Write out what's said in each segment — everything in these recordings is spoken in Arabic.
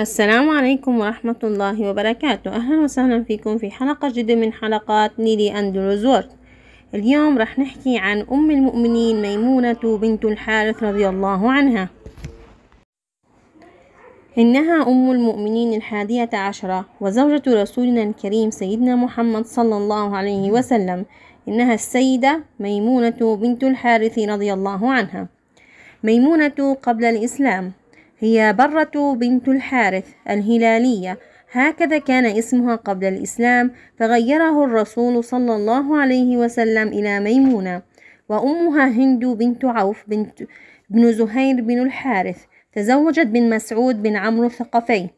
السلام عليكم ورحمة الله وبركاته أهلا وسهلا فيكم في حلقة جديدة من حلقات نيلي أندروز اليوم رح نحكي عن أم المؤمنين ميمونة بنت الحارث رضي الله عنها إنها أم المؤمنين الحادية عشرة وزوجة رسولنا الكريم سيدنا محمد صلى الله عليه وسلم إنها السيدة ميمونة بنت الحارث رضي الله عنها ميمونة قبل الإسلام هي برة بنت الحارث الهلالية هكذا كان اسمها قبل الإسلام فغيره الرسول صلى الله عليه وسلم إلى ميمونة وأمها هند بنت عوف بنت بن زهير بن الحارث تزوجت بن مسعود بن عمرو الثقفي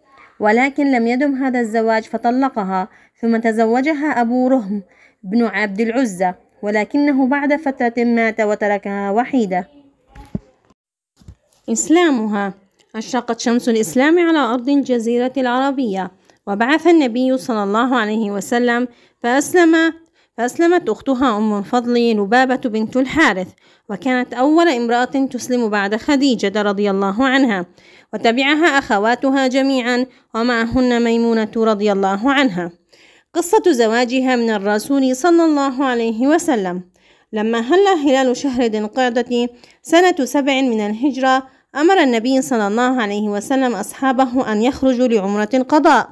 ولكن لم يدم هذا الزواج فطلقها ثم تزوجها أبو رهم بن عبد العزة ولكنه بعد فترة مات وتركها وحيدة إسلامها أشرقت شمس الإسلام على أرض الجزيرة العربية وبعث النبي صلى الله عليه وسلم فأسلم فأسلمت أختها أم الفضل لبابة بنت الحارث وكانت أول امرأة تسلم بعد خديجة رضي الله عنها وتبعها أخواتها جميعا ومعهن ميمونة رضي الله عنها قصة زواجها من الرسول صلى الله عليه وسلم لما هل هلال شهر ذي القعدة سنة سبع من الهجرة أمر النبي صلى الله عليه وسلم أصحابه أن يخرجوا لعمرة القضاء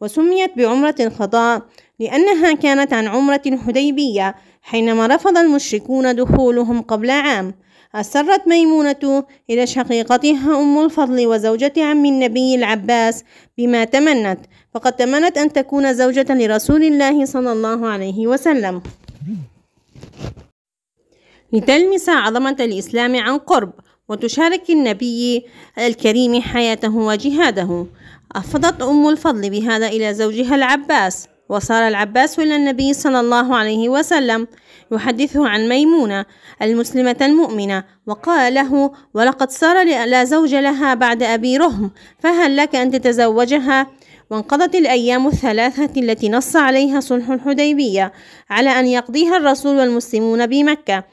وسميت بعمرة القضاء لأنها كانت عن عمرة الحديبية حينما رفض المشركون دخولهم قبل عام أسرت ميمونة إلى شقيقتها أم الفضل وزوجة عم النبي العباس بما تمنت فقد تمنت أن تكون زوجة لرسول الله صلى الله عليه وسلم لتلمس عظمة الإسلام عن قرب وتشارك النبي الكريم حياته وجهاده أفضت أم الفضل بهذا إلى زوجها العباس وصار العباس إلى النبي صلى الله عليه وسلم يحدثه عن ميمونة المسلمة المؤمنة وقال له ولقد صار لا زوج لها بعد أبي رهم فهل لك أن تتزوجها؟ وانقضت الأيام الثلاثة التي نص عليها صلح الحديبية على أن يقضيها الرسول والمسلمون بمكة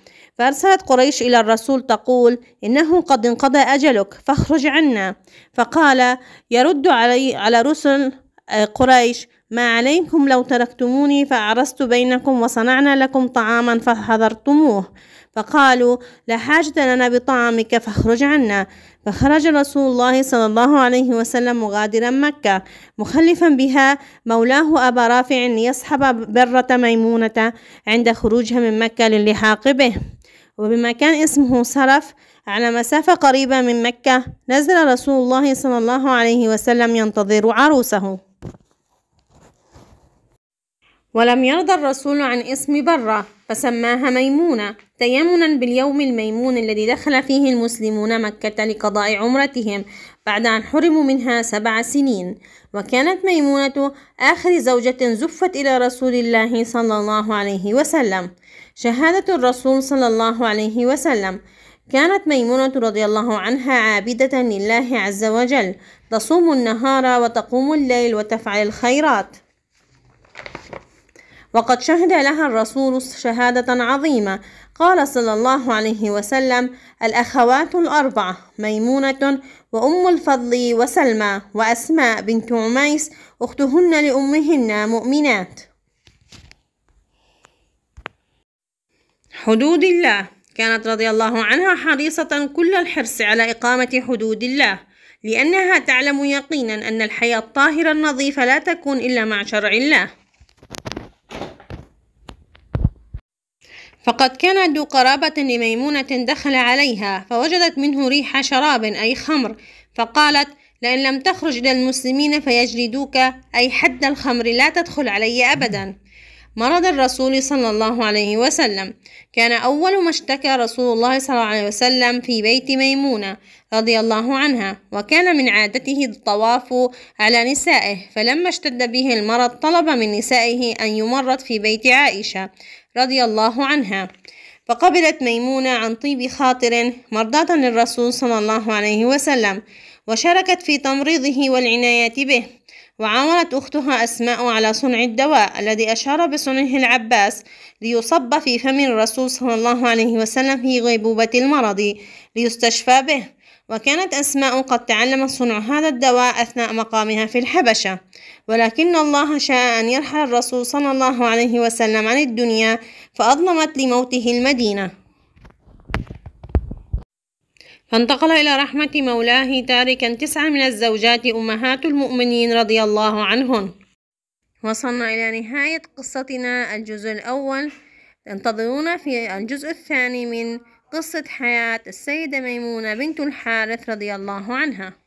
فأرسلت قريش إلى الرسول تقول إنه قد انقضى أجلك فاخرج عنا فقال يرد علي على رسل آه، قريش ما عليكم لو تركتموني فأعرست بينكم وصنعنا لكم طعاما فحضرتموه فقالوا لا حاجة لنا بطعامك فاخرج عنا فخرج رسول الله صلى الله عليه وسلم مغادرا مكة مخلفا بها مولاه أبا رافع ليصحب برة ميمونة عند خروجها من مكة للحاق به وبما كان اسمه سرف على مسافة قريبة من مكة نزل رسول الله صلى الله عليه وسلم ينتظر عروسه ولم يرضى الرسول عن اسم برة فسماها ميمونة تيمنا باليوم الميمون الذي دخل فيه المسلمون مكة لقضاء عمرتهم بعد أن حرموا منها سبع سنين وكانت ميمونة آخر زوجة زفت إلى رسول الله صلى الله عليه وسلم شهادة الرسول صلى الله عليه وسلم كانت ميمونة رضي الله عنها عابدة لله عز وجل تصوم النهار وتقوم الليل وتفعل الخيرات وقد شهد لها الرسول شهادة عظيمة قال صلى الله عليه وسلم الأخوات الأربعة ميمونة وأم الفضل وسلمى وأسماء بنت عميس أختهن لأمهن مؤمنات حدود الله كانت رضي الله عنها حريصة كل الحرص على إقامة حدود الله لأنها تعلم يقينا أن الحياة الطاهرة النظيفة لا تكون إلا مع شرع الله فقد كان ذو قرابة لميمونة دخل عليها فوجدت منه ريح شراب أي خمر فقالت لئن لم تخرج إلى المسلمين فيجلدوك أي حد الخمر لا تدخل علي أبدا مرض الرسول صلى الله عليه وسلم كان أول ما اشتكى رسول الله صلى الله عليه وسلم في بيت ميمونة رضي الله عنها وكان من عادته الطواف على نسائه فلما اشتد به المرض طلب من نسائه أن يمرض في بيت عائشة رضي الله عنها فقبلت ميمونة عن طيب خاطر مرضاة للرسول صلى الله عليه وسلم وشاركت في تمريضه والعناية به وعاونت أختها أسماء على صنع الدواء الذي أشار بصنعه العباس ليصب في فم الرسول صلى الله عليه وسلم في غيبوبة المرض ليستشفى به وكانت أسماء قد تعلمت صنع هذا الدواء أثناء مقامها في الحبشة ولكن الله شاء أن يرحل الرسول صلى الله عليه وسلم عن الدنيا فأظلمت لموته المدينة فانتقل إلى رحمة مولاه تاركا تسعة من الزوجات أمهات المؤمنين رضي الله عنهن وصلنا إلى نهاية قصتنا الجزء الأول انتظرونا في الجزء الثاني من قصة حياة السيدة ميمونة بنت الحارث رضي الله عنها